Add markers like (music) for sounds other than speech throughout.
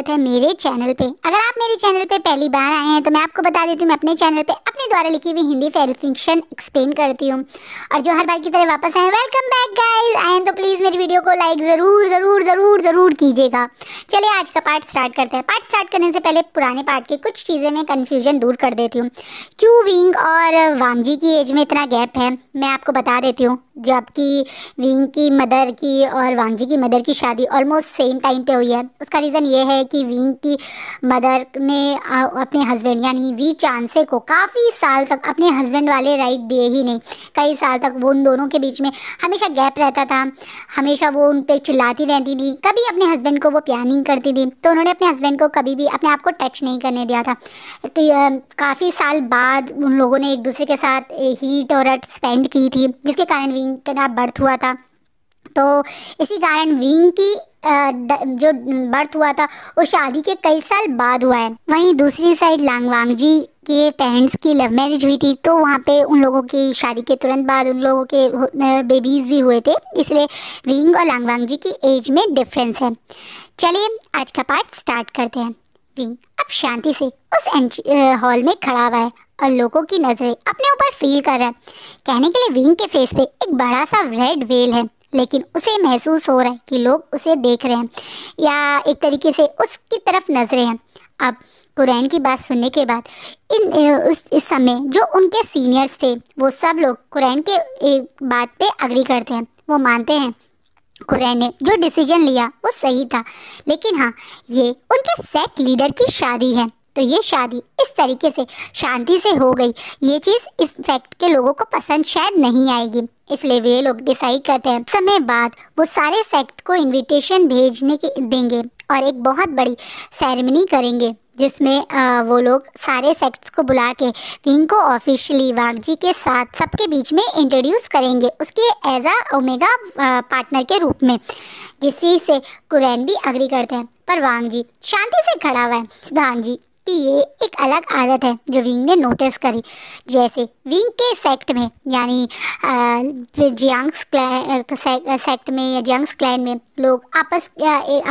स्वागत है मेरे चैनल पे अगर आप मेरे चैनल पे पहली बार आए हैं तो मैं आपको बता देती हूँ मैं अपने चैनल पे अपने द्वारा लिखी हुई हिंदी फिक्शन एक्सप्लेन करती हूँ और जो हर बार की तरह वापस आए वेलकम बैक गाइस आए तो प्लीज़ मेरी वीडियो को लाइक ज़रूर ज़रूर ज़रूर ज़रूर कीजिएगा चलिए आज का पार्ट स्टार्ट करते हैं पार्ट स्टार्ट करने से पहले पुराने पार्ट के कुछ चीज़ें मैं कन्फ्यूजन दूर कर देती हूँ क्यों विंग और वामजी की एज में इतना गैप है मैं आपको बता देती हूँ जबकि विंग की मदर की और वांगजी की मदर की शादी ऑलमोस्ट सेम टाइम पे हुई है उसका रीज़न ये है कि विंग की मदर ने अपने हस्बैंड यानी वी चांसे को काफ़ी कई साल तक अपने हस्बैंड वाले राइट दिए ही नहीं कई साल तक वो उन दोनों के बीच में हमेशा गैप रहता था हमेशा वो उन पर चिल्लाती रहती थी कभी अपने हस्बैंड को वो प्यार नहीं करती थी तो उन्होंने अपने हस्बैंड को कभी भी अपने आप को टच नहीं करने दिया था तो काफ़ी साल बाद उन लोगों ने एक दूसरे के साथ हीट और रट स्पेंड की थी जिसके कारण विंग का बर्थ हुआ था तो इसी कारण विंग की जो बर्थ हुआ था वो शादी के कई साल बाद हुआ है वहीं दूसरी साइड लांगवांग जी के पेरेंट्स की लव मैरिज हुई थी तो वहाँ पे उन लोगों की शादी के तुरंत बाद उन लोगों के बेबीज़ भी हुए थे इसलिए विंग और लांगवांग जी की एज में डिफरेंस है चलिए आज का पार्ट स्टार्ट करते हैं विंग अब शांति से उस हॉल में खड़ा हुआ है और लोगों की नज़रें अपने ऊपर फील कर रहा है कहने के लिए विंग के फेस पे एक बड़ा सा रेड वेल है लेकिन उसे महसूस हो रहा है कि लोग उसे देख रहे हैं या एक तरीके से उसकी तरफ नजरें हैं अब कुरैन की बात सुनने के बाद इन उस इस समय जो उनके सीनियर्स थे वो सब लोग कुरैन के बात पे अग्री करते हैं वो मानते हैं कुरैन ने जो डिसीजन लिया वो सही था लेकिन हाँ ये उनके सेक्ट लीडर की शादी है तो ये शादी इस तरीके से शांति से हो गई ये चीज़ इस सेक्ट के लोगों को पसंद शायद नहीं आएगी इसलिए वे लोग डिसाइड करते हैं समय बाद वो सारे सेक्ट को इनविटेशन भेजने के देंगे और एक बहुत बड़ी सेरेमनी करेंगे जिसमें वो लोग सारे सेक्ट्स को बुला के किंग को ऑफिशियली वागजी के साथ सबके बीच में इंट्रोड्यूस करेंगे उसके एज आ ओमेगा पार्टनर के रूप में जिससे से कुरैन भी अग्री करते हैं पर वांग जी शांति से खड़ा हुआ है सिद्धांत जी कि ये एक अलग आदत है जो विंग ने नोटिस करी जैसे विंग के सेक्ट में यानी जियांग्स सेक्ट में या जियांग्स क्लाइन में लोग आपस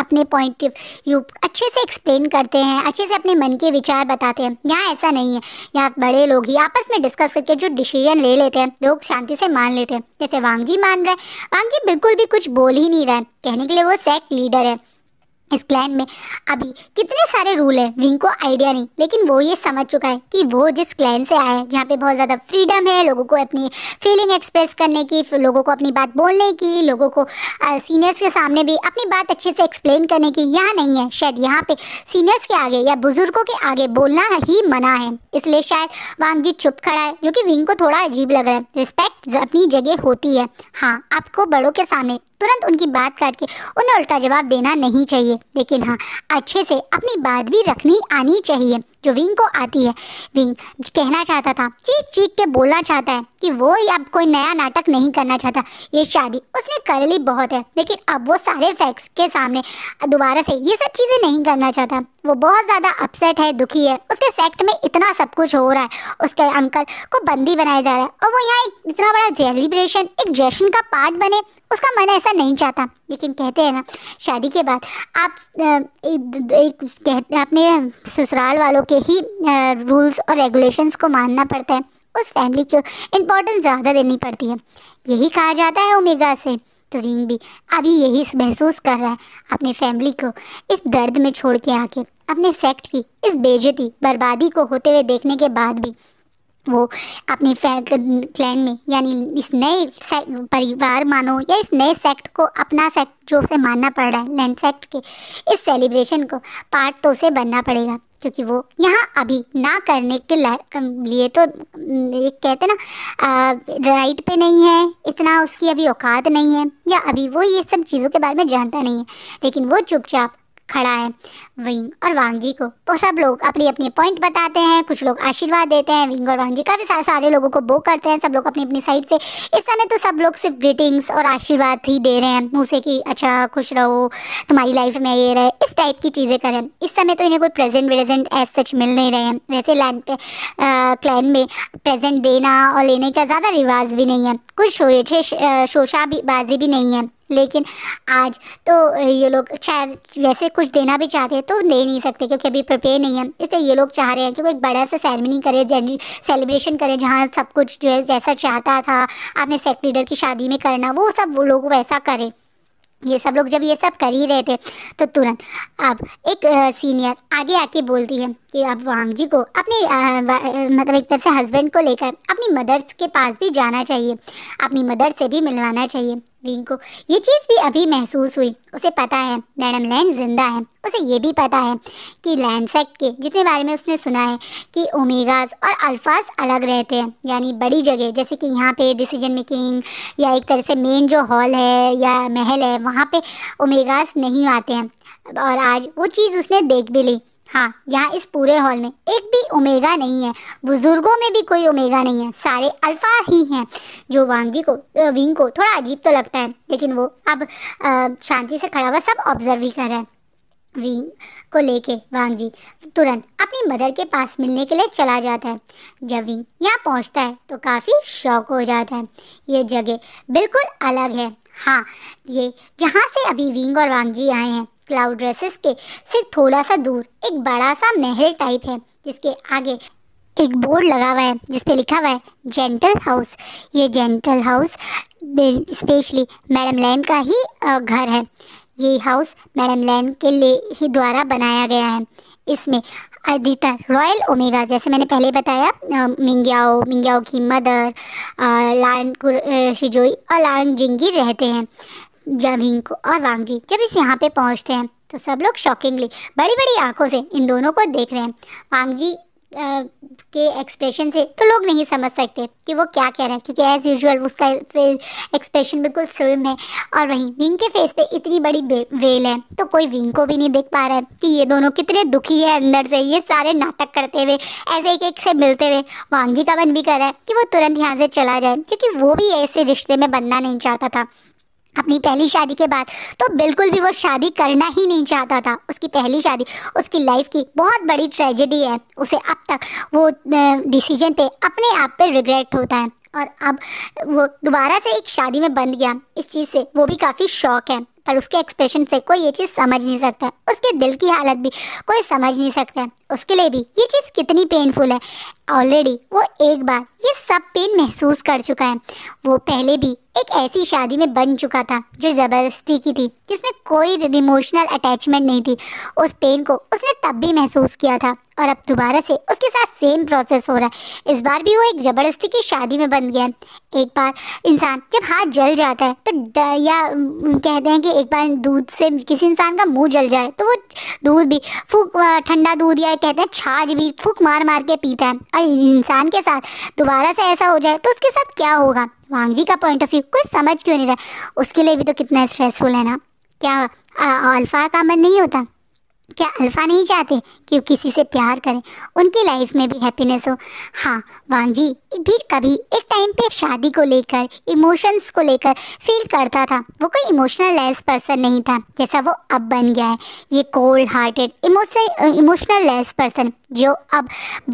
अपने पॉइंट व्यू अच्छे से एक्सप्लेन करते हैं अच्छे से अपने मन के विचार बताते हैं यहाँ ऐसा नहीं है यहाँ बड़े लोग ही आपस में डिस्कस करके जो डिसीजन ले लेते हैं लोग शांति से मान लेते हैं जैसे वांग जी मान रहे हैं वांग जी बिल्कुल भी कुछ बोल ही नहीं रहे कहने के लिए वो सेक्ट लीडर है इस क्लैन में अभी कितने सारे रूल हैं विंग को आइडिया नहीं लेकिन वो ये समझ चुका है कि वो जिस क्लैन से आया है जहाँ पे बहुत ज़्यादा फ्रीडम है लोगों को अपनी फीलिंग एक्सप्रेस करने की लोगों को अपनी बात बोलने की लोगों को सीनियर्स के सामने भी अपनी बात अच्छे से एक्सप्लेन करने की यहाँ नहीं है शायद यहाँ पे सीनियर्स के आगे या बुजुर्गों के आगे बोलना ही मना है इसलिए शायद वांगजी चुप खड़ा है जो कि विंग को थोड़ा अजीब लग रहा है रिस्पेक्ट अपनी जगह होती है हाँ आपको बड़ों के सामने तुरंत उनकी बात काट के उन्हें उल्टा जवाब देना नहीं चाहिए लेकिन हाँ अच्छे से अपनी बात भी रखनी आनी चाहिए जो विंग को आती है विंग कहना चाहता था चीख चीख के बोलना चाहता है कि वो ही अब कोई नया नाटक नहीं करना चाहता ये शादी उसने कर ली बहुत है लेकिन अब वो सारे फैक्ट्स के सामने दोबारा से ये सब चीज़ें नहीं करना चाहता वो बहुत ज़्यादा अपसेट है दुखी है उसके सेक्ट में इतना सब कुछ हो रहा है उसके अंकल को बंदी बनाया जा रहा है और वो यहाँ इतना बड़ा सेलिब्रेशन एक जश्न का पार्ट बने उसका मन ऐसा नहीं चाहता लेकिन कहते हैं ना शादी के बाद आप एक, एक कहते अपने ससुराल वालों के ही रूल्स और रेगुलेशंस को मानना पड़ता है उस फैमिली को इम्पोर्टेंस ज़्यादा देनी पड़ती है यही कहा जाता है ओमेगा से तो रिंग भी अभी यही महसूस कर रहा है अपने फैमिली को इस दर्द में छोड़ के आके अपने सेक्ट की इस बेजती बर्बादी को होते हुए देखने के बाद भी वो अपनी क्लैन में यानी इस नए परिवार मानो या इस नए सेक्ट को अपना सेक्ट जो उसे मानना पड़ रहा है लैंड सेक्ट के इस सेलिब्रेशन को पार्ट तो उसे बनना पड़ेगा क्योंकि वो यहाँ अभी ना करने के लिए तो ये कहते ना राइट पे नहीं है इतना उसकी अभी औकात नहीं है या अभी वो ये सब चीज़ों के बारे में जानता नहीं है लेकिन वो चुपचाप खड़ा है विंग और वांगजी को तो सब लोग अपनी अपनी पॉइंट बताते हैं कुछ लोग आशीर्वाद देते हैं विंग और वांगजी काफ़ी सारे सारे लोगों को बो करते हैं सब लोग अपनी अपनी साइड से इस समय तो सब लोग सिर्फ ग्रीटिंग्स और आशीर्वाद ही दे रहे हैं से कि अच्छा खुश रहो तुम्हारी लाइफ में ये रहे इस टाइप की चीज़ें करें इस समय तो इन्हें कोई प्रेजेंट व्रेजेंट एज सच मिल नहीं रहे हैं वैसे लैंड पे क्लैन में प्रेजेंट देना और लेने का ज़्यादा रिवाज भी नहीं है कुछ शोशा भी बाजी भी नहीं है लेकिन आज तो ये लोग शायद वैसे कुछ देना भी चाहते हैं तो दे नहीं सकते क्योंकि अभी प्रिपेयर नहीं है इसलिए ये लोग चाह रहे हैं कि कोई बड़ा सा सेरेमनी करे सेलिब्रेशन करे जहाँ सब कुछ जो है जैसा चाहता था आपने सेक्ट लीडर की शादी में करना वो सब वो लोग वैसा करें ये सब लोग जब ये सब कर ही रहे थे तो तुरंत अब एक सीनियर आगे आके बोलती है कि अब वांग जी को अपने मतलब एक तरह से हस्बैंड को लेकर अपनी मदर्स के पास भी जाना चाहिए अपनी मदर से भी मिलवाना चाहिए विंग को ये चीज़ भी अभी महसूस हुई उसे पता है मैडम लैंड जिंदा है उसे ये भी पता है कि लैंडसेक के जितने बारे में उसने सुना है कि ओमेगास और अल्फाज अलग रहते हैं यानी बड़ी जगह जैसे कि यहाँ पे डिसीजन मेकिंग या एक तरह से मेन जो हॉल है या महल है वहाँ पे ओमेगास नहीं आते हैं और आज वो चीज़ उसने देख भी ली हाँ यहाँ इस पूरे हॉल में एक भी ओमेगा नहीं है बुजुर्गों में भी कोई ओमेगा नहीं है सारे अल्फा ही हैं जो वांगी को विंग को थोड़ा अजीब तो लगता है लेकिन वो अब शांति से खड़ा हुआ सब ऑब्जर्व ही कर रहा है विंग को लेके वांग जी तुरंत अपनी मदर के पास मिलने के लिए चला जाता है जब विंग यहाँ पहुँचता है तो काफ़ी शौक हो जाता है ये जगह बिल्कुल अलग है हाँ ये जहाँ से अभी विंग और वांग जी आए हैं क्लाउड ड्रेसेस के से थोड़ा सा दूर एक बड़ा सा महल टाइप है जिसके आगे एक बोर्ड लगा हुआ है जिस पे लिखा हुआ है जेंटल हाउस ये gentle house specially madam Lan का ही घर है ये हाउस मैडम लैन के लिए ही द्वारा बनाया गया है इसमें अधिकतर रॉयल ओमेगा जैसे मैंने पहले बताया मिंग्याओ मिंग्याओ की मदर लान शिजोई और लान जिंगी रहते हैं जमीन को और वांगजी जब इस यहाँ पे पहुँचते हैं तो सब लोग शॉकिंगली बड़ी बड़ी आंखों से इन दोनों को देख रहे हैं वांगजी के एक्सप्रेशन से तो लोग नहीं समझ सकते कि वो क्या कह रहे हैं क्योंकि एज़ यूजुअल उसका एक्सप्रेशन बिल्कुल सेम है और वहीं विंग के फेस पे इतनी बड़ी वेल है तो कोई विंग को भी नहीं देख पा रहा है कि ये दोनों कितने दुखी है अंदर से ये सारे नाटक करते हुए ऐसे एक एक से मिलते हुए वांगजी का मन भी कर रहा है कि वो तुरंत यहाँ से चला जाए क्योंकि वो भी ऐसे रिश्ते में बनना नहीं चाहता था अपनी पहली शादी के बाद तो बिल्कुल भी वो शादी करना ही नहीं चाहता था उसकी पहली शादी उसकी लाइफ की बहुत बड़ी ट्रेजेडी है उसे अब तक वो डिसीजन पे अपने आप पे रिग्रेट होता है और अब वो दोबारा से एक शादी में बंध गया इस चीज़ से वो भी काफ़ी शौक है पर उसके एक्सप्रेशन से कोई ये चीज़ समझ नहीं सकता उसके दिल की हालत भी कोई समझ नहीं सकता उसके लिए भी ये चीज़ कितनी पेनफुल है ऑलरेडी वो एक बार ये सब पेन महसूस कर चुका है वो पहले भी एक ऐसी शादी में बन चुका था जो ज़बरदस्ती की थी जिसमें कोई इमोशनल अटैचमेंट नहीं थी उस पेन को उसने तब भी महसूस किया था और अब दोबारा से उसके साथ सेम प्रोसेस हो रहा है इस बार भी वो एक ज़बरदस्ती की शादी में बन गया है एक बार इंसान जब हाथ जल जाता है तो या कहते हैं कि एक बार दूध से किसी इंसान का मुंह जल जाए तो वो दूध भी फूक ठंडा दूध या कहते हैं छाछ भी फूक मार मार के पीता है और इंसान के साथ दोबारा से ऐसा हो जाए तो उसके साथ क्या होगा वांग जी का पॉइंट ऑफ व्यू कुछ समझ क्यों नहीं रहा उसके लिए भी तो कितना स्ट्रेसफुल है ना क्या अल्फ़ा का मन नहीं होता क्या अल्फ़ा नहीं चाहते कि वो किसी से प्यार करें उनकी लाइफ में भी हैप्पीनेस हो हाँ वांग जी भी कभी एक टाइम पे शादी को लेकर इमोशंस को लेकर फील करता था वो कोई इमोशनल लेस पर्सन नहीं था जैसा वो अब बन गया है ये cold hearted emotionless person जो अब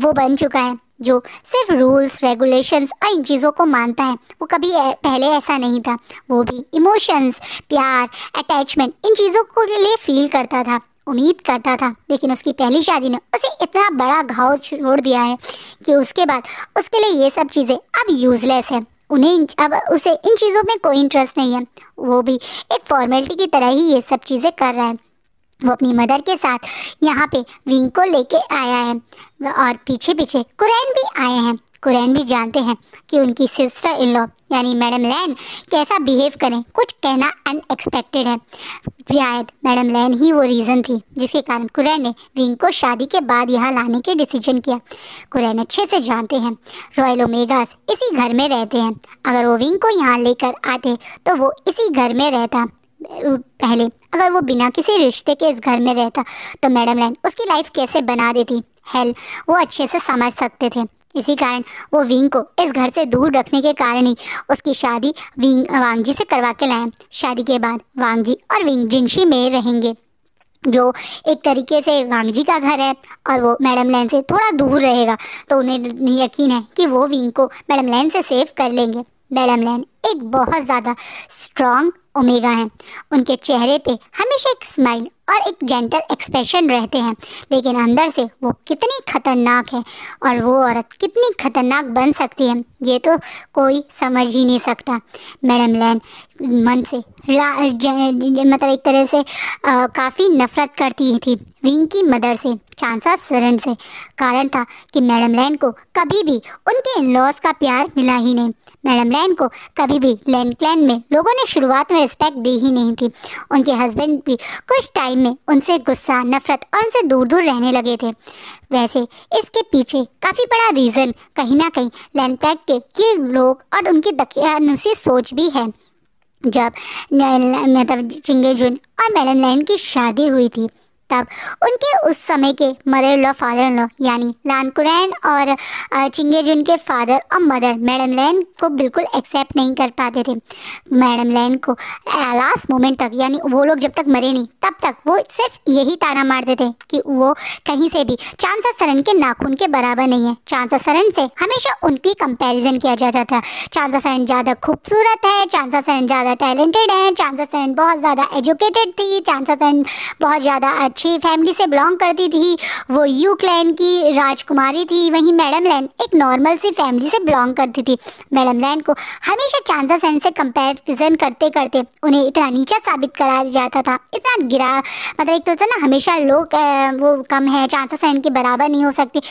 वो बन चुका है जो सिर्फ रूल्स रेगुलेशंस और इन चीज़ों को मानता है वो कभी पहले ऐसा नहीं था वो भी इमोशंस प्यार अटैचमेंट इन चीज़ों को लिए फील करता था उम्मीद करता था लेकिन उसकी पहली शादी ने उसे इतना बड़ा घाव छोड़ दिया है कि उसके बाद उसके लिए ये सब चीज़ें अब यूज़लेस है उन्हें अब उसे इन चीज़ों में कोई इंटरेस्ट नहीं है वो भी एक फॉर्मेलिटी की तरह ही ये सब चीज़ें कर रहा है वो अपनी मदर के साथ यहाँ पे विंग को लेके आया है और पीछे पीछे कुरैन भी आए हैं कुरैन भी जानते हैं कि उनकी सिस्टर इन लॉ यानी मैडम लैन कैसा बिहेव करें कुछ कहना अनएक्सपेक्टेड है शायद मैडम लैन ही वो रीज़न थी जिसके कारण कुरैन ने विंग को शादी के बाद यहाँ लाने के डिसीजन किया कुरैन अच्छे से जानते हैं रॉयल ओमेगास इसी घर में रहते हैं अगर वो विंग को यहाँ लेकर आते तो वो इसी घर में रहता पहले अगर वो बिना किसी रिश्ते के इस घर में रहता तो मैडम लाइन उसकी लाइफ कैसे बना देती हेल वो अच्छे से समझ सकते थे इसी कारण वो विंग को इस घर से दूर रखने के कारण ही उसकी शादी विंग वांग जी से करवा के लाए शादी के बाद वांग जी और विंग जिनशी में रहेंगे जो एक तरीके से वांग जी का घर है और वो मैडम लैन से थोड़ा दूर रहेगा तो उन्हें यकीन है कि वो विंग को मैडम लैन से सेव कर लेंगे मैडम लैन एक बहुत ज़्यादा स्ट्रॉन्ग ओमेगा हैं उनके चेहरे पे हमेशा एक स्माइल और एक जेंटल एक्सप्रेशन रहते हैं लेकिन अंदर से वो कितनी खतरनाक है और वो औरत कितनी खतरनाक बन सकती है ये तो कोई समझ ही नहीं सकता मैडम लैन मन से मतलब एक तरह से काफ़ी नफरत करती थी विंग की मदर से चांसा सरन से कारण था कि मैडम लैन को कभी भी उनके लॉस का प्यार मिला ही नहीं मैडम लैन को कभी भी लैन क्लैन में लोगों ने शुरुआत में रिस्पेक्ट दी ही नहीं थी उनके हस्बैंड भी कुछ टाइम में उनसे गुस्सा नफरत और उनसे दूर दूर रहने लगे थे वैसे इसके पीछे काफ़ी बड़ा रीज़न कहीं ना कहीं लैन पैक के ये लोग और उनकी दकियानुसी सोच भी है जब मतलब चिंगे जुन और मैडम लैन की शादी हुई थी तब उनके उस समय के मदर लॉ फादर लॉ यानी लानकुरैन और चिंगेजुन के फादर और मदर मैडम लैन को बिल्कुल एक्सेप्ट नहीं कर पाते थे मैडम लैन को लास्ट मोमेंट तक यानी वो लोग जब तक मरे नहीं तब तक वो सिर्फ यही ताना मारते थे कि वो कहीं से भी चांसा सरन के नाखून के बराबर नहीं है चांसा सरन से हमेशा उनकी कंपेरिजन किया जाता था चांसा सरन ज़्यादा खूबसूरत है चांसा सरन ज़्यादा टैलेंटेड है चांसा सरन बहुत ज़्यादा एजुकेटेड थी चांसा सरन बहुत ज़्यादा अच्छी फैमिली से बिलोंग करती थी वो यू क्लैन की राजकुमारी थी वहीं मैडम लैन एक नॉर्मल सी फैमिली से बिलोंग करती थी मैडम लैन को हमेशा चांदा सैन से कंपेरिजन करते करते उन्हें इतना नीचा साबित कराया जाता था इतना गिरा मतलब एक तो था ना हमेशा लोग वो कम है चांदा सैन के बराबर नहीं हो सकती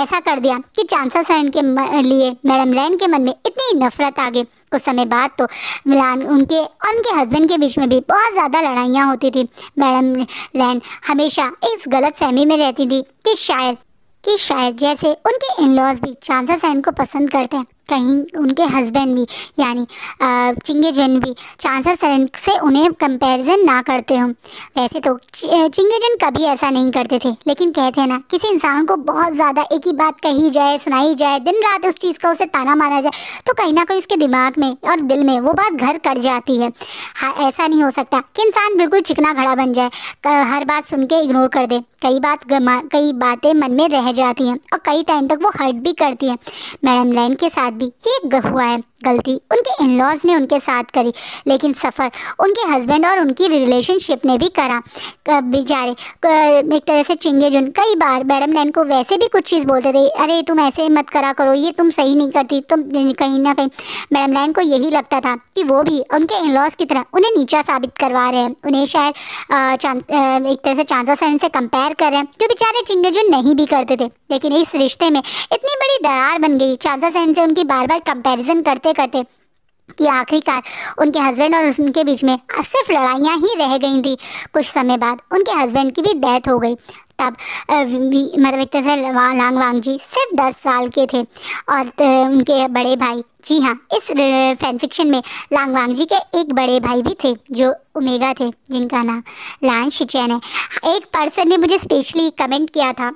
ऐसा कर दिया कि चांदा सैन के लिए मैडम लैन के मन में इतनी नफरत आ गई कुछ समय बाद तो मिलान उनके और उनके हस्बैंड के बीच में भी बहुत ज़्यादा लड़ाइयाँ होती थी मैडम लैन हमेशा इस गलत फहमी में रहती थी कि शायद कि शायद जैसे उनके इन लॉज भी चांसा सैन को पसंद करते हैं कहीं उनके हस्बैंड भी यानी चिंगे जन भी चांसर सरन से उन्हें कंपैरिजन ना करते हों वैसे तो चिंगे जन कभी ऐसा नहीं करते थे लेकिन कहते हैं ना किसी इंसान को बहुत ज़्यादा एक ही बात कही जाए सुनाई जाए दिन रात उस चीज़ का उसे ताना मारा जाए तो कहीं ना कहीं उसके दिमाग में और दिल में वो बात घर कर जाती है हाँ ऐसा नहीं हो सकता कि इंसान बिल्कुल चिकना घड़ा बन जाए हर बात सुन के इग्नोर कर दे कई बात कई बातें मन में रह जाती हैं और कई टाइम तक वो हर्ट भी करती हैं मैडम लाइन के साथ भी ये हुआ है गलती उनके इन लॉज ने उनके साथ करी लेकिन सफ़र उनके हस्बैंड और उनकी रिलेशनशिप ने भी करा बेचारे एक तरह से चिंगे जुन कई बार मैडम नैन को वैसे भी कुछ चीज़ बोलते थे अरे तुम ऐसे मत करा करो ये तुम सही नहीं करती तुम कहीं ना कहीं मैडम नैन को यही लगता था कि वो भी उनके इन लॉज की तरह उन्हें नीचा साबित करवा रहे हैं उन्हें शायद एक तरह से चांदा सरन से कंपेयर कर रहे हैं जो बेचारे चिंगे जुन नहीं भी करते थे लेकिन इस रिश्ते में इतनी बड़ी दरार बन गई चांदा सरन से उनकी उनकी बार बार कंपैरिजन करते करते कि आखिरकार उनके हस्बैंड और उनके बीच में सिर्फ लड़ाइयाँ ही रह गई थी कुछ समय बाद उनके हस्बैंड की भी डेथ हो गई तब मतलब एक तरह लांग वांग जी सिर्फ दस साल के थे और उनके बड़े भाई जी हाँ इस फैन फिक्शन में लांग वांग जी के एक बड़े भाई भी थे जो उमेगा थे जिनका नाम लान शिचैन है एक पर्सन ने मुझे स्पेशली कमेंट किया था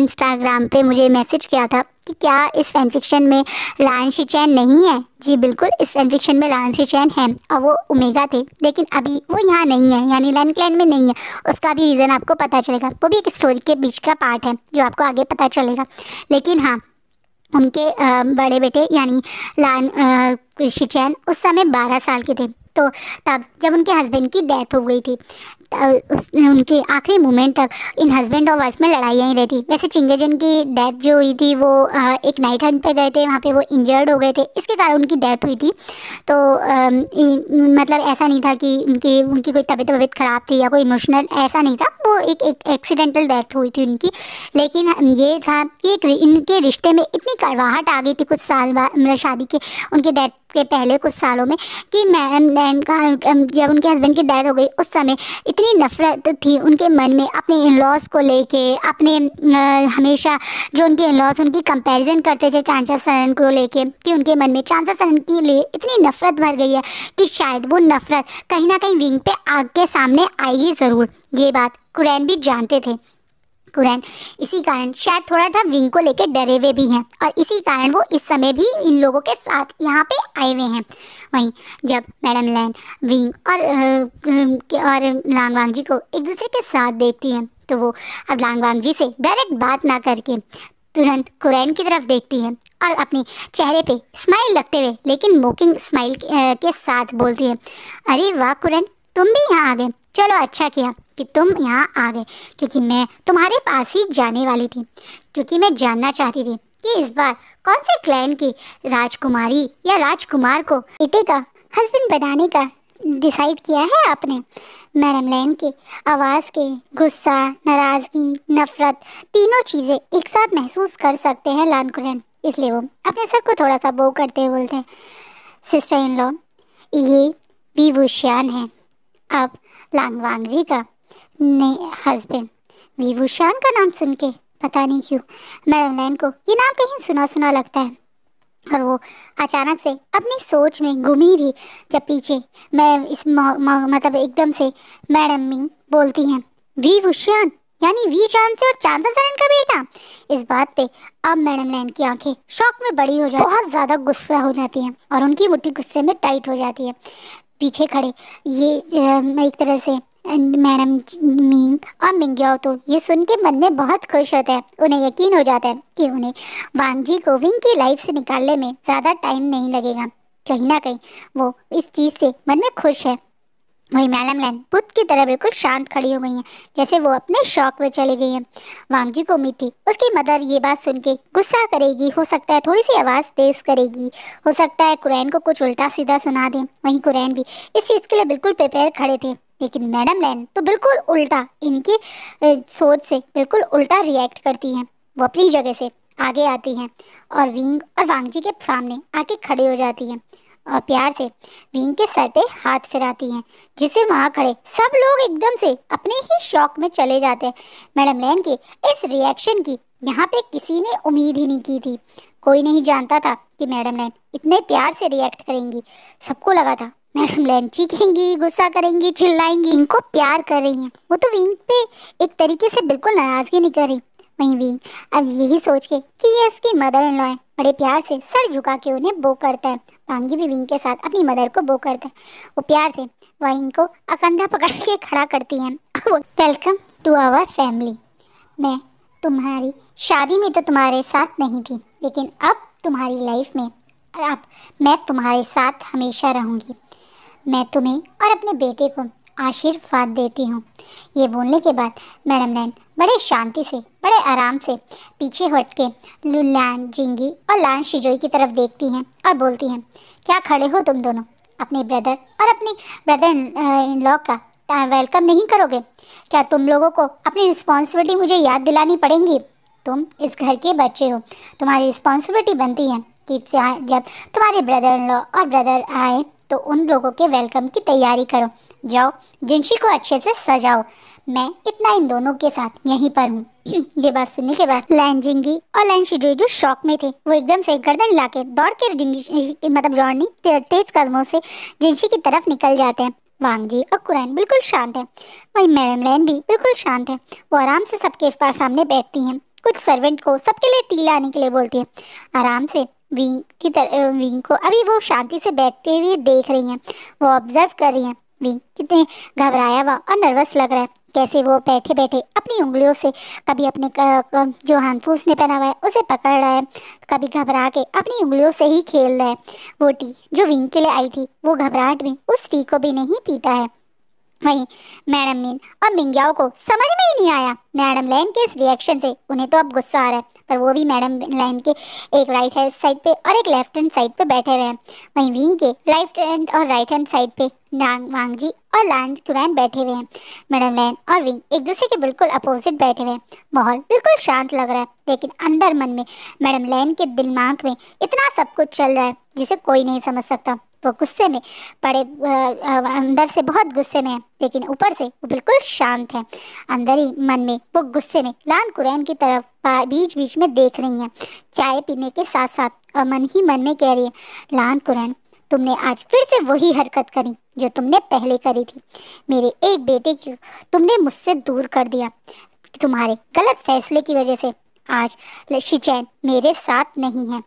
इंस्टाग्राम पे मुझे मैसेज किया था कि क्या इस फैनफिक्शन में लांसी चैन नहीं है जी बिल्कुल इस फैनफिक्शन में लांसी चैन है और वो उमेगा थे लेकिन अभी वो यहाँ नहीं है यानी लैन क्लैन में नहीं है उसका भी रीज़न आपको पता चलेगा वो भी एक स्टोरी के बीच का पार्ट है जो आपको आगे पता चलेगा लेकिन हाँ उनके बड़े बेटे यानी लान शिचैन उस समय बारह साल के थे तो तब जब उनके हस्बैंड की डेथ हो गई थी उसने उनके आखिरी मोमेंट तक इन हस्बैंड और वाइफ में लड़ाइयाँ ही रहती वैसे चिंगेजन की डेथ जो हुई थी वो एक नाइट हंट पे गए थे वहाँ पे वो इंजर्ड हो गए थे इसके कारण उनकी डेथ हुई थी तो मतलब ऐसा नहीं था कि उनकी उनकी कोई तबीयत वबीयत ख़राब थी या कोई इमोशनल ऐसा नहीं था वो एक एक्सीडेंटल डेथ हुई थी उनकी लेकिन ये था कि इनके रिश्ते में इतनी कड़वाहट आ गई थी कुछ साल बाद मतलब शादी के उनके डेथ के पहले कुछ सालों में कि मैम जब उनके हस्बैंड की डेथ हो गई उस समय इतनी नफरत थी उनके मन में अपने इन लॉज को लेके अपने आ, हमेशा जो उनके इन लॉज उनकी कंपैरिजन करते थे चांचा सरन को लेके कि उनके मन में चांचा सरन के लिए इतनी नफरत भर गई है कि शायद वो नफरत कहीं ना कहीं विंग पे आग के सामने आएगी ज़रूर ये बात कुरैन भी जानते थे कुरैन इसी कारण शायद थोड़ा सा विंग को लेकर डरे हुए भी हैं और इसी कारण वो इस समय भी इन लोगों के साथ यहाँ पे आए हुए हैं वहीं जब मैडम लैन विंग और और लांगवांग जी को एक दूसरे के साथ देखती हैं तो वो अब लांगवांग जी से डायरेक्ट बात ना करके तुरंत कुरैन की तरफ देखती है और अपने चेहरे पे स्माइल रखते हुए लेकिन मोकिंग स्माइल के साथ बोलती है अरे वाह कुरैन तुम भी यहाँ आ गए चलो अच्छा किया कि तुम यहाँ आ गए क्योंकि मैं तुम्हारे पास ही जाने वाली थी क्योंकि मैं जानना चाहती थी कि इस बार कौन से क्लैन की राजकुमारी या राजकुमार को बेटे का हस्बैंड बनाने का डिसाइड किया है आपने मैडम लैन की आवाज़ के गुस्सा नाराज़गी नफ़रत तीनों चीज़ें एक साथ महसूस कर सकते हैं लान कुरैन इसलिए वो अपने सर को थोड़ा सा बो करते हुए बोलते हैं सिस्टर इन लॉ ये भी वो है अब लांगवांग जी का ने हस्बैंड विभूषण का नाम सुन के पता नहीं क्यों मैडम लैन को ये नाम कहीं सुना सुना लगता है और वो अचानक से अपनी सोच में घुमी थी जब पीछे मैं इस मतलब एकदम से मैडम मिंग बोलती हैं वी वुशियान यानी वी चांद से और चांदा सरन का बेटा इस बात पे अब मैडम लैन की आंखें शौक में बड़ी हो जाती बहुत ज़्यादा गुस्सा हो जाती हैं और उनकी मुट्ठी गुस्से में टाइट हो जाती है पीछे खड़े ये एक तरह से मैडम मिंग और मिंग्याओ तो ये सुन के मन में बहुत खुश होते हैं उन्हें यकीन हो जाता है कि उन्हें वांगजी को विंग की लाइफ से निकालने में ज़्यादा टाइम नहीं लगेगा कहीं ना कहीं वो इस चीज़ से मन में खुश है वही मैडम लैन बुद्ध की तरह बिल्कुल शांत खड़ी हो गई हैं जैसे वो अपने शौक में चली गई हैं वांगजी को उम्मीद थी उसकी मदर ये बात सुन के गुस्सा करेगी हो सकता है थोड़ी सी आवाज़ तेज करेगी हो सकता है कुरैन को कुछ उल्टा सीधा सुना दें वहीं कुरैन भी इस चीज़ के लिए बिल्कुल प्रिपेयर खड़े थे लेकिन मैडम लैन तो बिल्कुल उल्टा इनकी सोच से बिल्कुल उल्टा रिएक्ट करती हैं वो अपनी जगह से आगे आती हैं और विंग और वांगजी के सामने आके खड़े हो जाती हैं और प्यार से विंग के सर पे हाथ फिराती हैं जिसे वहाँ खड़े सब लोग एकदम से अपने ही शौक में चले जाते हैं मैडम लैन के इस रिएक्शन की यहाँ पे किसी ने उम्मीद ही नहीं की थी कोई नहीं जानता था कि मैडम लैन इतने प्यार से रिएक्ट करेंगी सबको लगा था मैडम तो लैंड चीखेंगी गुस्सा करेंगी चिल्लाएंगी इनको प्यार कर रही हैं वो तो विंग पे एक तरीके से बिल्कुल नाराज़गी नहीं कर रही वहीं विंग अब यही सोच के कि ये उसकी मदर इन लॉ है बड़े प्यार से सर झुका के उन्हें बो करता है वांगी भी विंग के साथ अपनी मदर को बो करता है वो प्यार से वहीं को अकंधा पकड़ के खड़ा करती हैं वेलकम टू आवर फैमिली मैं तुम्हारी शादी में तो तुम्हारे साथ नहीं थी लेकिन अब तुम्हारी लाइफ में अब मैं तुम्हारे साथ हमेशा रहूँगी मैं तुम्हें और अपने बेटे को आशीर्वाद देती हूँ ये बोलने के बाद मैडम नैन बड़े शांति से बड़े आराम से पीछे हट के लुल्लान जिंगी और लान शिजोई की तरफ देखती हैं और बोलती हैं क्या खड़े हो तुम दोनों अपने ब्रदर और अपने ब्रदर इन लॉ का वेलकम नहीं करोगे क्या तुम लोगों को अपनी रिस्पॉन्सिबिलिटी मुझे याद दिलानी पड़ेंगी तुम इस घर के बच्चे हो तुम्हारी रिस्पॉन्सिबिलिटी बनती है कि जब तुम्हारे ब्रदर इन लॉ और ब्रदर आए तो उन लोगों के वेलकम की तैयारी करो जाओ जिंशी को अच्छे से सजाओ मैं इतना इन दोनों के साथ यहीं पर हूँ (clears throat) ये बात सुनने के बाद लैन जिंगी और लैन जो शौक में थे वो एकदम से गर्दन ला के दौड़ के मतलब जॉर्नी तेज कदमों से जिंशी की तरफ निकल जाते हैं वांग जी और कुरैन बिल्कुल शांत है वही मैडम लैन भी बिल्कुल शांत है वो आराम से सबके पास सामने बैठती हैं कुछ सर्वेंट को सबके लिए टी लाने के लिए बोलती है आराम से विंग की तरह विंग को अभी वो शांति से बैठते हुए देख रही हैं वो ऑब्जर्व कर रही हैं विंग कितने घबराया हुआ और नर्वस लग रहा है कैसे वो बैठे बैठे अपनी उंगलियों से कभी अपने जो हानफूस ने पहना हुआ है उसे पकड़ रहा है कभी घबरा के अपनी उंगलियों से ही खेल रहा है वो टी जो विंग के लिए आई थी वो घबराहट में उस टी को भी नहीं पीता है वहीं मैडम मीन और मिंग्याओ को समझ में ही नहीं आया मैडम लैन के इस रिएक्शन से उन्हें तो अब गुस्सा आ रहा है पर वो भी मैडम लैन के एक राइट हैंड साइड पे और एक लेफ्ट हैंड साइड पे बैठे हुए हैं वहीं विंग के लेफ्ट हैंड और राइट हैंड साइड पे नांग वांग जी और लान क्यूरैन बैठे हुए हैं मैडम लैन और विंग एक दूसरे के बिल्कुल अपोजिट बैठे हुए हैं माहौल बिल्कुल शांत लग रहा है लेकिन अंदर मन में मैडम लैन के दिमाग में इतना सब कुछ चल रहा है जिसे कोई नहीं समझ सकता वो गुस्से में बड़े अंदर से बहुत गुस्से में है लेकिन ऊपर से वो बिल्कुल शांत है अंदर ही मन में वो गुस्से में लान कुरैन की तरफ बीच बीच में देख रही हैं चाय पीने के साथ साथ और मन ही मन में कह रही है लान कुरैन तुमने आज फिर से वही हरकत करी जो तुमने पहले करी थी मेरे एक बेटे को तुमने मुझसे दूर कर दिया तुम्हारे गलत फैसले की वजह से आज ऋषि मेरे साथ नहीं है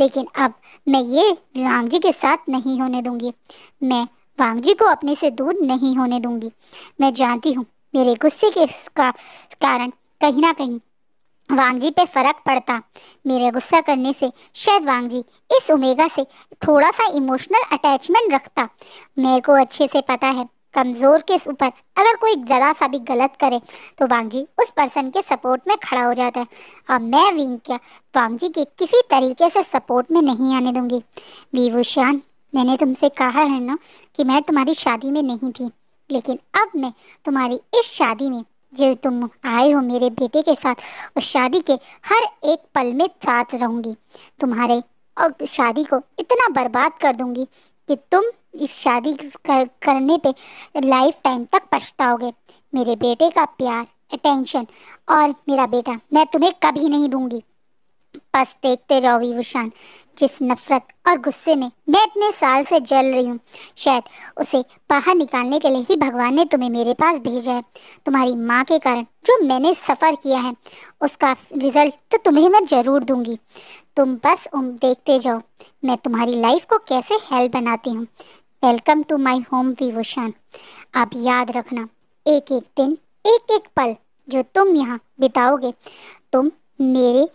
लेकिन अब मैं ये वांग जी के साथ नहीं होने दूंगी मैं वांग जी को अपने से दूर नहीं होने दूंगी मैं जानती हूँ मेरे गुस्से के का, कारण कहीं ना कहीं वांगजी पे फर्क पड़ता मेरा गुस्सा करने से शायद वांगजी इस उमेगा से थोड़ा सा इमोशनल अटैचमेंट रखता मेरे को अच्छे से पता है कमज़ोर के ऊपर अगर कोई ज़रा सा भी गलत करे तो वांगजी उस पर्सन के सपोर्ट में खड़ा हो जाता है और मैं विंग क्या वांगजी के किसी तरीके से सपोर्ट में नहीं आने दूंगी शान मैंने तुमसे कहा है ना कि मैं तुम्हारी शादी में नहीं थी लेकिन अब मैं तुम्हारी इस शादी में जो तुम आए हो मेरे बेटे के साथ उस शादी के हर एक पल में साथ रहूँगी तुम्हारे और शादी को इतना बर्बाद कर दूँगी कि तुम इस शादी कर, करने पे लाइफ टाइम तक पछताओगे मेरे बेटे का प्यार अटेंशन और मेरा बेटा मैं तुम्हें कभी नहीं दूंगी बस देखते जाओ विभूषण जिस नफरत और गुस्से में मैं इतने साल से जल रही हूँ शायद उसे बाहर निकालने के लिए ही भगवान ने तुम्हें मेरे पास भेजा है तुम्हारी माँ के कारण जो मैंने सफ़र किया है उसका रिज़ल्ट तो तुम्हें मैं ज़रूर दूंगी तुम बस उम देखते जाओ मैं तुम्हारी लाइफ को कैसे हेल्प बनाती हूँ welcome to my home Vibhushan अब याद रखना एक एक दिन एक एक पल जो तुम यहाँ बिताओगे तुम मेरे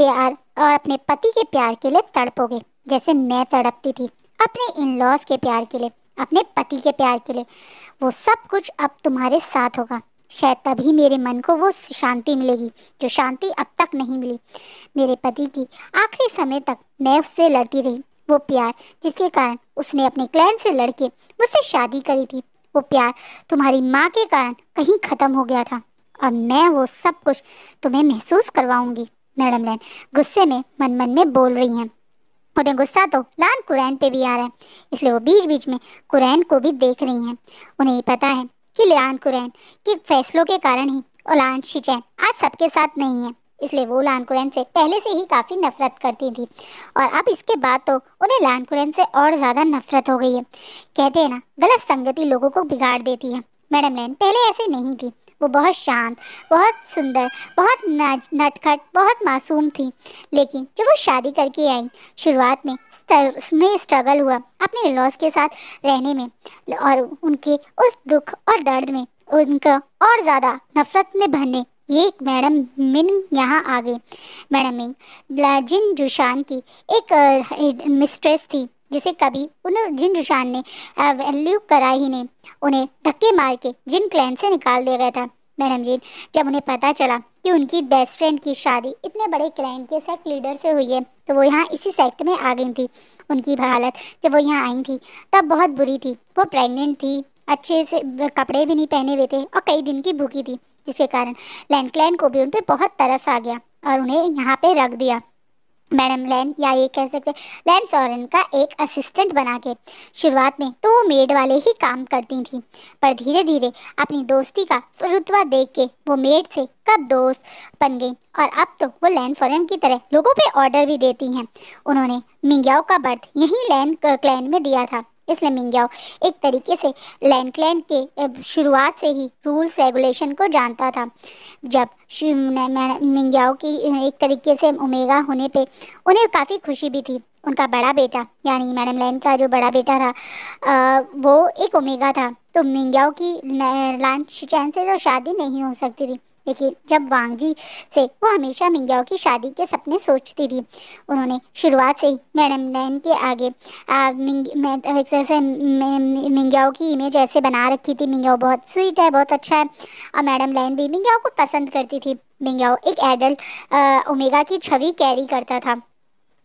प्यार और अपने पति के प्यार के लिए तड़पोगे जैसे मैं तड़पती थी अपने इन लॉज के प्यार के लिए अपने पति के प्यार के लिए वो सब कुछ अब तुम्हारे साथ होगा शायद तभी मेरे मन को वो शांति मिलेगी जो शांति अब तक नहीं मिली मेरे पति की आखिरी समय तक मैं उससे लड़ती रही वो प्यार जिसके कारण उसने अपने क्लैन से लड़के मुझसे शादी करी थी वो प्यार तुम्हारी माँ के कारण कहीं ख़त्म हो गया था और मैं वो सब कुछ तुम्हें महसूस करवाऊंगी मैडम लैन गुस्से में मन मन में बोल रही हैं उन्हें गुस्सा तो लान कुरैन पे भी आ रहा है इसलिए वो बीच बीच में कुरैन को भी देख रही हैं उन्हें ये पता है कि लान कुरैन के फैसलों के कारण ही ओलान शिचैन आज सबके साथ नहीं है इसलिए वो लानकुरैन से पहले से ही काफ़ी नफरत करती थी और अब इसके बाद तो उन्हें लानकुरैन से और ज़्यादा नफरत हो गई है कहते हैं ना गलत संगति लोगों को बिगाड़ देती है मैडम लैन पहले ऐसे नहीं थी वो बहुत शांत बहुत सुंदर बहुत नटखट बहुत मासूम थी लेकिन जब वो शादी करके आई शुरुआत में में स्ट्रगल हुआ अपने लॉस के साथ रहने में और उनके उस दुख और दर्द में उनका और ज़्यादा नफरत में भरने एक मैडम मिन यहाँ आ गई मैडम मिन जिन जुशान की एक मिस्ट्रेस थी जिसे कभी उन जिन जुशान ने वैल्यू करा ही नहीं उन्हें धक्के मार के जिन क्लैन से निकाल दिया गया था मैडम जिन जब उन्हें पता चला कि उनकी बेस्ट फ्रेंड की शादी इतने बड़े क्लाइंट के सेक्ट लीडर से हुई है तो वो यहाँ इसी सेक्ट में आ गई थी उनकी हालत जब वो यहाँ आई थी तब बहुत बुरी थी वो प्रेग्नेंट थी अच्छे से कपड़े भी नहीं पहने हुए थे और कई दिन की भूखी थी जिसके कारण लैंडक्लैन को भी उन पर बहुत तरस आ गया और उन्हें यहाँ पे रख दिया मैडम लैन या ये कह सकते लैन सोरेन का एक असिस्टेंट बना के शुरुआत में तो वो मेड वाले ही काम करती थी पर धीरे धीरे अपनी दोस्ती का रुतवा देख के वो मेड से कब दोस्त बन गई और अब तो वो लैन सोरेन की तरह लोगों पे ऑर्डर भी देती हैं उन्होंने मिंग्याओ का बर्थ यहीं लैन क्लैन में दिया था इसलिए मिंग्याओ एक तरीके से लैंडलैंड के शुरुआत से ही रूल्स रेगुलेशन को जानता था जब मिंग्याओ की एक तरीके से उमेगा होने पे उन्हें काफ़ी खुशी भी थी उनका बड़ा बेटा यानी मैडम लैन का जो बड़ा बेटा था आ, वो एक उमेगा था तो मिंग्याओ की लैंड चैन से तो शादी नहीं हो सकती थी लेकिन जब जी से वो हमेशा मिंग्याओ की शादी के सपने सोचती थी उन्होंने शुरुआत से ही मैडम लैन के आगे मिंग्याओ की इमेज ऐसे बना रखी थी मिंग्याओ बहुत स्वीट है बहुत अच्छा है और मैडम लैन भी मिंग्याओ को पसंद करती थी मिंग्याओ एक एडल्ट ओमेगा की छवि कैरी करता था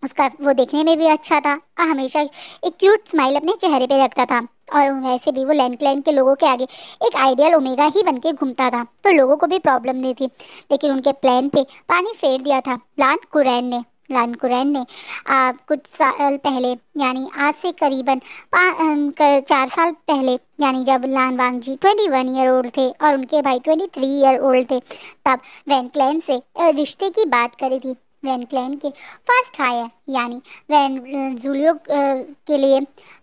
उसका वो देखने में भी अच्छा था और हमेशा एक क्यूट स्माइल अपने चेहरे पे रखता था और वैसे भी वो लैंड क्लैन के लोगों के आगे एक आइडियल ओमेगा ही बन के घूमता था तो लोगों को भी प्रॉब्लम नहीं थी लेकिन उनके प्लान पे पानी फेर दिया था लान कुरैन ने लान कुरैन ने आ, कुछ साल पहले यानी आज से करीबन कर, चार साल पहले यानी जब Lan Wangji twenty one year old थे और उनके भाई ट्वेंटी थ्री ईयर ओल्ड थे तब वैन क्लैन से रिश्ते की बात करी थी वैन क्लैन के फर्स्ट हायर यानी वैन जूलियो के लिए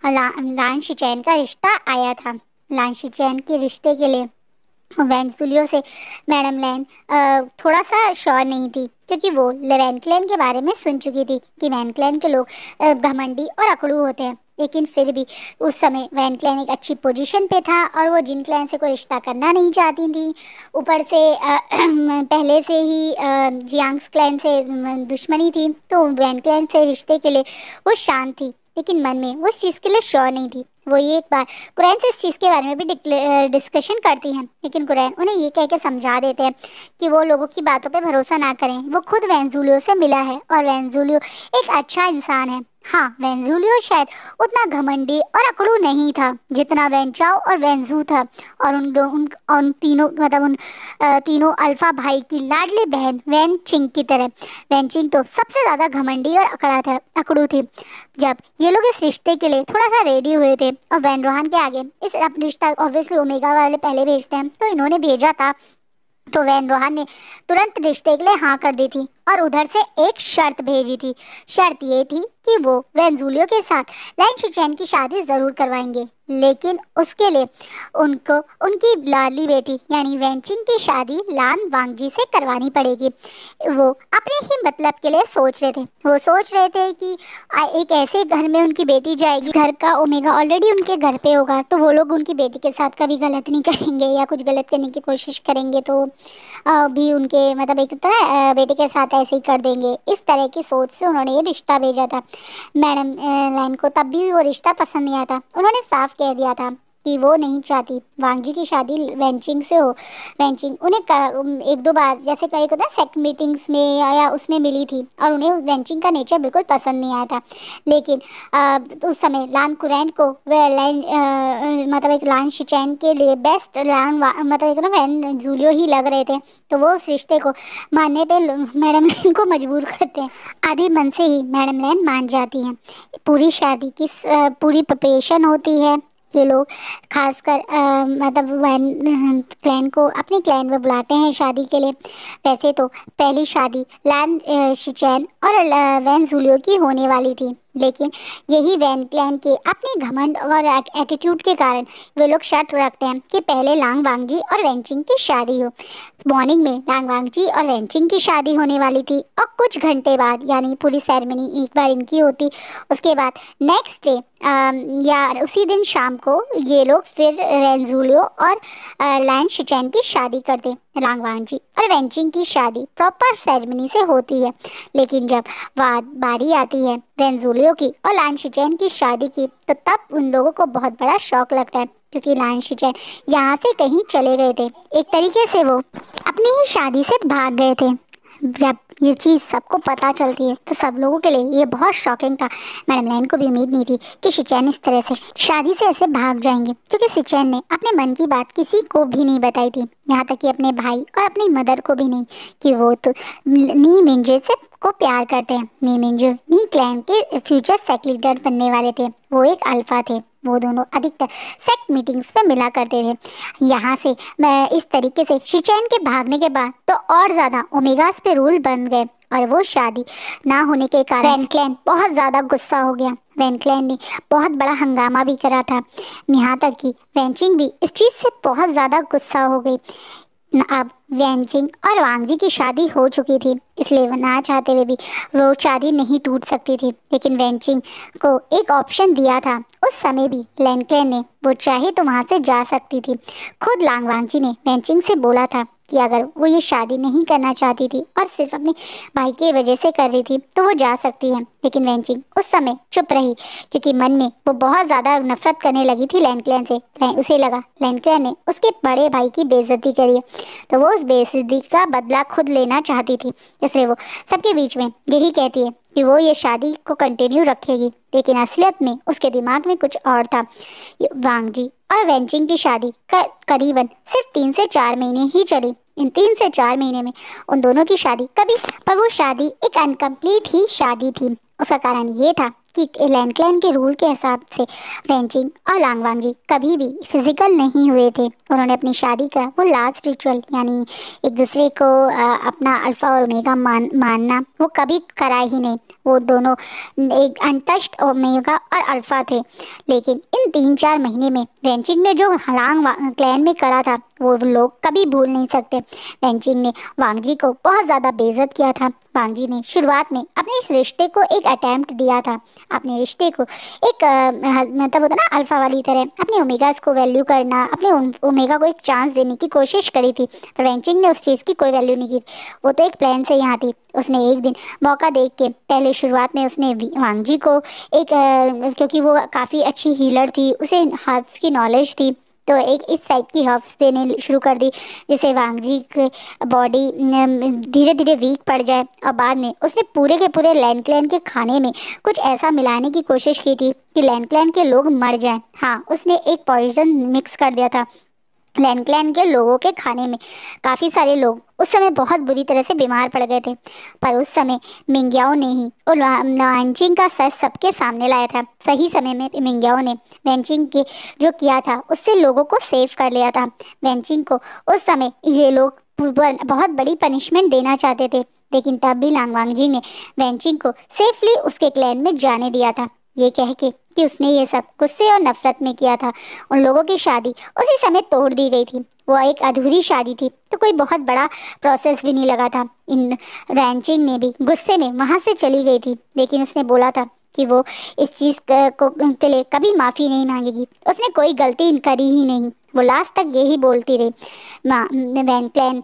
लांशी चैन का रिश्ता आया था लांशी चैन के रिश्ते के लिए वेंसुलियो से मैडम लैन थोड़ा सा श्योर नहीं थी क्योंकि वो लेवैन क्लैन के बारे में सुन चुकी थी कि वैन क्लैन के लोग घमंडी और अकड़ू होते हैं लेकिन फिर भी उस समय वैन क्लैन एक अच्छी पोजीशन पे था और वो जिन क्लैन से कोई रिश्ता करना नहीं चाहती थी ऊपर से आ, (clears throat) पहले से ही जियांग्स क्लैन से दुश्मनी थी तो वैन क्लैन से रिश्ते के लिए वो शांत थी लेकिन मन में उस चीज़ के लिए श्योर नहीं थी वो ये एक बार कुरैन से इस चीज़ के बारे में भी डिस्कशन करती हैं लेकिन कुरैन उन्हें ये कह के समझा देते हैं कि वो लोगों की बातों पे भरोसा ना करें वो खुद वैनजुलियो से मिला है और वैनजुलियो एक अच्छा इंसान है हाँ वेंजुलियो शायद उतना घमंडी और अकड़ू नहीं था जितना वेंचाओ और वेंजू था और उन दो उन, उन तीनों मतलब उन तीनों अल्फा भाई की लाडली बहन वैन चिंग की तरह वैन चिंग तो सबसे ज़्यादा घमंडी और अकड़ा था अकड़ू थी जब ये लोग इस रिश्ते के लिए थोड़ा सा रेडी हुए थे और वैन रोहान के आगे इस रिश्ता ऑब्वियसली ओमेगा वाले पहले भेजते हैं तो इन्होंने भेजा था तो वैन रोहान ने तुरंत रिश्ते के लिए हाँ कर दी थी और उधर से एक शर्त भेजी थी शर्त ये थी कि वो वेंजुलियो के साथ लैन शिचैन की शादी ज़रूर करवाएंगे लेकिन उसके लिए उनको उनकी लाली बेटी यानी वेंचिंग की शादी लान वांगजी से करवानी पड़ेगी वो अपने ही मतलब के लिए सोच रहे थे वो सोच रहे थे कि एक ऐसे घर में उनकी बेटी जाएगी घर का ओमेगा ऑलरेडी उनके घर पे होगा तो वो लोग उनकी बेटी के साथ कभी गलत नहीं करेंगे या कुछ गलत करने की कोशिश करेंगे तो भी उनके मतलब एक तरह बेटे के साथ ऐसे ही कर देंगे इस तरह की सोच से उन्होंने ये रिश्ता भेजा था मैडम लाइन को तब भी वो रिश्ता पसंद नहीं था उन्होंने साफ कह दिया था कि वो नहीं चाहती वांगजी की शादी वेंचिंग से हो वेंचिंग उन्हें एक दो बार जैसे कहे को था सेक मीटिंग्स में या, उसमें मिली थी और उन्हें वेंचिंग का नेचर बिल्कुल पसंद नहीं आया था लेकिन आ, उस समय लान कुरैन को वे लान मतलब एक लान शिचैन के लिए बेस्ट लान मतलब एक ना वैन जूलियो ही लग रहे थे तो वो उस रिश्ते को मानने पर मैडम लैन को मजबूर करते हैं आधे मन से ही मैडम लैन मान जाती हैं पूरी शादी की पूरी प्रपेशन होती है ये लोग खासकर मतलब वन क्लैन को अपने क्लैन में बुलाते हैं शादी के लिए वैसे तो पहली शादी लैन शिचैन और वैन जूलियो की होने वाली थी लेकिन यही वैन क्लैन के अपने घमंड और एटीट्यूड के कारण वे लोग शर्त रखते हैं कि पहले लांग जी और वेंचिंग की शादी हो मॉर्निंग में लांग जी और वेंचिंग की शादी होने वाली थी और कुछ घंटे बाद यानी पूरी सेरेमनी एक बार इनकी होती उसके बाद नेक्स्ट डे या उसी दिन शाम को ये लोग फिर रेंजूलियो और लाइन शिचैन की शादी करते रांगवान जी और वेंचिंग की शादी प्रॉपर सेरेमनी से होती है लेकिन जब वाद बारी आती है वेंजुलियो की और लानशिचैन की शादी की तो तब उन लोगों को बहुत बड़ा शौक लगता है क्योंकि लान यहाँ से कहीं चले गए थे एक तरीके से वो अपनी ही शादी से भाग गए थे जब ये चीज़ सबको पता चलती है तो सब लोगों के लिए ये बहुत शॉकिंग था मैडम लैन को भी उम्मीद नहीं थी कि सिचैन इस तरह से शादी से ऐसे भाग जाएंगे क्योंकि सिचैन ने अपने मन की बात किसी को भी नहीं बताई थी यहाँ तक कि अपने भाई और अपनी मदर को भी नहीं कि वो तो नी मिंजे से को प्यार करते हैं नी मिंजू नी क्लैन के फ्यूचर सेक्रेटर बनने वाले थे वो एक अल्फा थे वो दोनों अधिकतर सेक्ट मीटिंग्स में मिला करते थे यहाँ से मैं इस तरीके से शिचैन के भागने के बाद तो और ज़्यादा ओमेगास पे रूल बन गए और वो शादी ना होने के कारण वैनक्लैन बहुत ज़्यादा गुस्सा हो गया वैनक्लैन ने बहुत बड़ा हंगामा भी करा था यहाँ तक कि वैंचिंग भी इस चीज़ से बहुत ज़्यादा गुस्सा हो गई अब व्यंजिंग और वांगजी की शादी हो चुकी थी इसलिए ना चाहते हुए भी वो शादी नहीं टूट सकती थी लेकिन वेंचिंग को एक ऑप्शन दिया था उस समय भी लैंकलैन ने वो चाहे तो वहाँ से जा सकती थी खुद लांगवांगजी ने वेंचिंग से बोला था कि अगर वो ये शादी नहीं करना चाहती थी और सिर्फ अपने भाई की वजह से कर रही थी तो वो जा सकती है लेकिन वेंचिंग उस समय चुप रही क्योंकि मन में वो बहुत ज़्यादा नफरत करने लगी थी लैन क्लैन से उसे लगा लैन क्लैन ने उसके बड़े भाई की बेइज्जती करी है तो वो उस बेइज्जती का बदला खुद लेना चाहती थी इसलिए वो सबके बीच में यही कहती है कि वो ये शादी को कंटिन्यू रखेगी लेकिन असलियत में उसके दिमाग में कुछ और था वांगजी और वेंचिंग की शादी करीबन सिर्फ तीन से चार महीने ही चली इन तीन से चार महीने में उन दोनों की शादी कभी पर वो शादी एक अनकम्प्लीट ही शादी थी उसका कारण ये था कि क्लैन के रूल के हिसाब से वेंचिंग और जी कभी भी फिजिकल नहीं हुए थे उन्होंने अपनी शादी का वो लास्ट रिचुअल यानी एक दूसरे को अपना अल्फ़ा और मेगा मान मानना वो कभी करा ही नहीं वो दोनों एक और मेगा और अल्फ़ा थे लेकिन इन तीन चार महीने में वेंचिंग ने जो लांग क्लैन में करा था वो लोग कभी भूल नहीं सकते वेंचिंग ने वांगजी को बहुत ज़्यादा बेजत किया था बांगी ने शुरुआत में अपने इस रिश्ते को एक अटैम्प्ट दिया था अपने रिश्ते को एक मतलब होता ना अल्फ़ा वाली तरह अपने ओमेगा को वैल्यू करना अपने ओमेगा को एक चांस देने की कोशिश करी थी पर वेंचिंग ने उस चीज़ की कोई वैल्यू नहीं की वो तो एक प्लान से यहाँ थी उसने एक दिन मौका देख के पहले शुरुआत में उसने वांगजी को एक क्योंकि वो काफ़ी अच्छी हीलर थी उसे हर्ब्स की नॉलेज थी तो एक इस टाइप की हर्ब्स देने शुरू कर दी जिससे वांगजी की बॉडी धीरे धीरे वीक पड़ जाए और बाद में उसने पूरे के पूरे लैंड क्लैन के खाने में कुछ ऐसा मिलाने की कोशिश की थी कि लैंड क्लैन के लोग मर जाएं हाँ उसने एक पॉइजन मिक्स कर दिया था क्लैन क्लैन के लोगों के खाने में काफ़ी सारे लोग उस समय बहुत बुरी तरह से बीमार पड़ गए थे पर उस समय मिंग्याओ ने ही और वैनचिंग का सच सबके सामने लाया था सही समय में मिंग्याओ ने वैनचिंग के जो किया था उससे लोगों को सेव कर लिया था वैनचिंग को उस समय ये लोग बहुत बड़ी पनिशमेंट देना चाहते थे लेकिन तब भी लांगवांग जी ने वैनचिंग को सेफली उसके क्लैन में जाने दिया था ये कह के कि उसने ये सब गुस्से और नफरत में किया था उन लोगों की शादी उसी समय तोड़ दी गई थी वो एक अधूरी शादी थी तो कोई बहुत बड़ा प्रोसेस भी नहीं लगा था इन रैंचिंग ने भी गुस्से में वहाँ से चली गई थी लेकिन उसने बोला था कि वो इस चीज़ को के लिए कभी माफ़ी नहीं मांगेगी उसने कोई गलती करी ही नहीं वो लास्ट तक यही बोलती रही माँ वैन क्लैन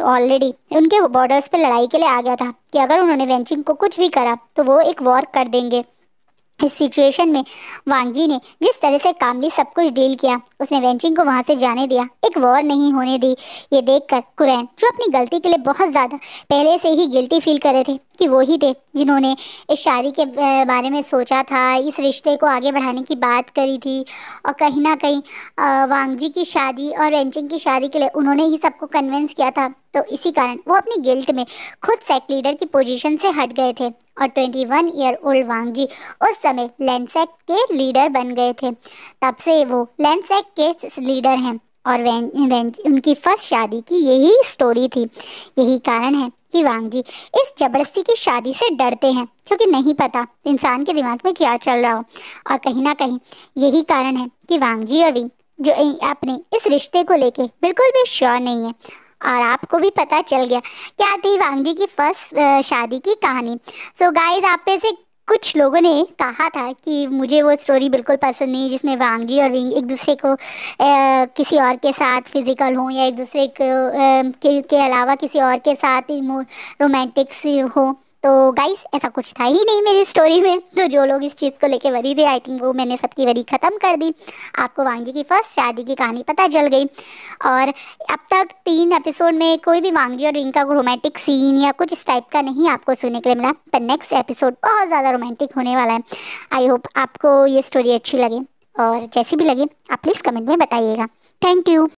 ऑलरेडी उनके बॉर्डर्स पर लड़ाई के लिए आ गया था कि अगर उन्होंने वेंचिंग को कुछ भी करा तो वो एक वॉर कर देंगे इस सिचुएशन में वांगजी ने जिस तरह से कामली सब कुछ डील किया उसने वेंचिंग को वहां से जाने दिया एक वॉर नहीं होने दी ये देखकर कुरैन जो अपनी गलती के लिए बहुत ज़्यादा पहले से ही गिल्टी फील कर रहे थे कि वो ही थे जिन्होंने इस शादी के बारे में सोचा था इस रिश्ते को आगे बढ़ाने की बात करी थी और कहीं ना कहीं वांगजी की शादी और रेंचिंग की शादी के लिए उन्होंने ही सबको कन्विंस किया था तो इसी कारण वो अपनी गिल्ट में खुद सेक लीडर की पोजीशन से हट गए थे और 21 one year old Wangji उस समय लैंडसेक के लीडर बन गए थे तब से वो लैंडसेक के लीडर हैं और वें, वें, उनकी फर्स्ट शादी की यही स्टोरी थी यही कारण है कि वांग जी इस जबरदस्ती की शादी से डरते हैं क्योंकि नहीं पता इंसान के दिमाग में क्या चल रहा हो और कहीं ना कहीं यही कारण है कि वांग जी और जो अपने इस रिश्ते को लेके बिल्कुल भी श्योर नहीं है और आपको भी पता चल गया क्या थी वांग जी की फर्स्ट शादी की कहानी सो so गाइस आप पे से कुछ लोगों ने कहा था कि मुझे वो स्टोरी बिल्कुल पसंद नहीं जिसमें वांगी और रिंग एक दूसरे को ए, किसी और के साथ फिज़िकल हो या एक दूसरे को, ए, के, के अलावा किसी और के साथ रोमांटिक्स हो तो गाइस ऐसा कुछ था ही नहीं मेरी स्टोरी में तो जो लोग इस चीज़ को लेके वरी थे आई थिंक वो मैंने सबकी वरी ख़त्म कर दी आपको वांगजी की फर्स्ट शादी की कहानी पता चल गई और अब तक तीन एपिसोड में कोई भी वांगजी और रिंका को रोमांटिक सीन या कुछ इस टाइप का नहीं आपको सुनने के लिए मिला पर नेक्स्ट एपिसोड बहुत ज़्यादा रोमांटिक होने वाला है आई होप आपको ये स्टोरी अच्छी लगे और जैसी भी लगे आप प्लीज़ कमेंट में बताइएगा थैंक यू